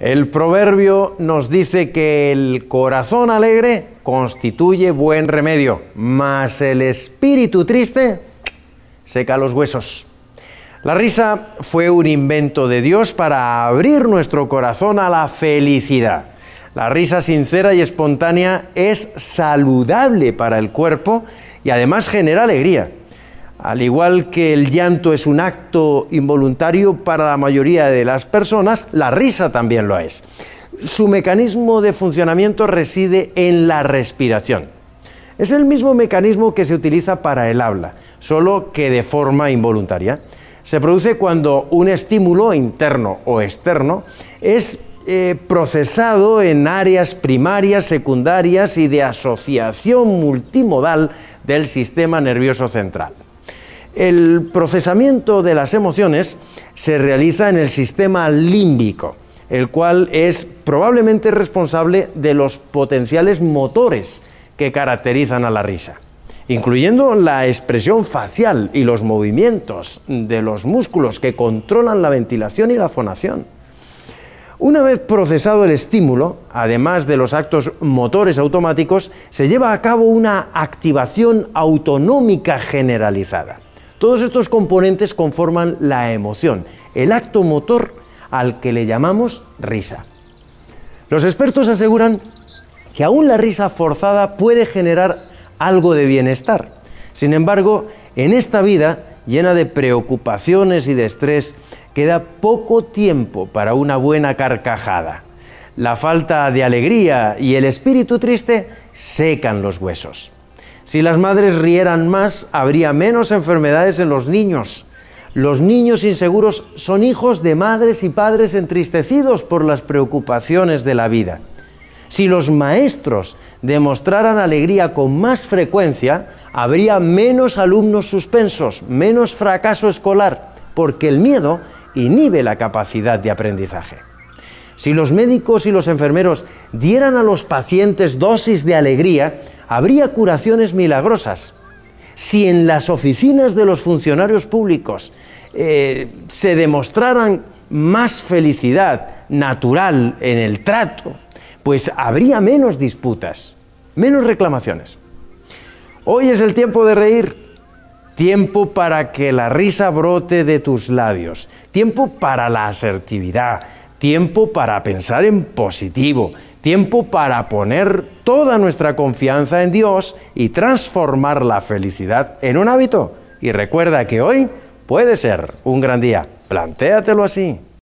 El proverbio nos dice que el corazón alegre constituye buen remedio, mas el espíritu triste seca los huesos. La risa fue un invento de Dios para abrir nuestro corazón a la felicidad. La risa sincera y espontánea es saludable para el cuerpo y además genera alegría. Al igual que el llanto es un acto involuntario para la mayoría de las personas, la risa también lo es. Su mecanismo de funcionamiento reside en la respiración. Es el mismo mecanismo que se utiliza para el habla, solo que de forma involuntaria. Se produce cuando un estímulo interno o externo es eh, procesado en áreas primarias, secundarias y de asociación multimodal del sistema nervioso central. El procesamiento de las emociones se realiza en el sistema límbico, el cual es probablemente responsable de los potenciales motores que caracterizan a la risa, incluyendo la expresión facial y los movimientos de los músculos que controlan la ventilación y la fonación. Una vez procesado el estímulo, además de los actos motores automáticos, se lleva a cabo una activación autonómica generalizada todos estos componentes conforman la emoción, el acto motor al que le llamamos risa. Los expertos aseguran que aún la risa forzada puede generar algo de bienestar. Sin embargo, en esta vida llena de preocupaciones y de estrés, queda poco tiempo para una buena carcajada. La falta de alegría y el espíritu triste secan los huesos. Si las madres rieran más, habría menos enfermedades en los niños. Los niños inseguros son hijos de madres y padres entristecidos por las preocupaciones de la vida. Si los maestros demostraran alegría con más frecuencia, habría menos alumnos suspensos, menos fracaso escolar, porque el miedo inhibe la capacidad de aprendizaje. Si los médicos y los enfermeros dieran a los pacientes dosis de alegría, habría curaciones milagrosas. Si en las oficinas de los funcionarios públicos eh, se demostraran más felicidad natural en el trato, pues habría menos disputas, menos reclamaciones. Hoy es el tiempo de reír, tiempo para que la risa brote de tus labios, tiempo para la asertividad, tiempo para pensar en positivo, tiempo para poner toda nuestra confianza en Dios y transformar la felicidad en un hábito. Y recuerda que hoy puede ser un gran día. Plantéatelo así.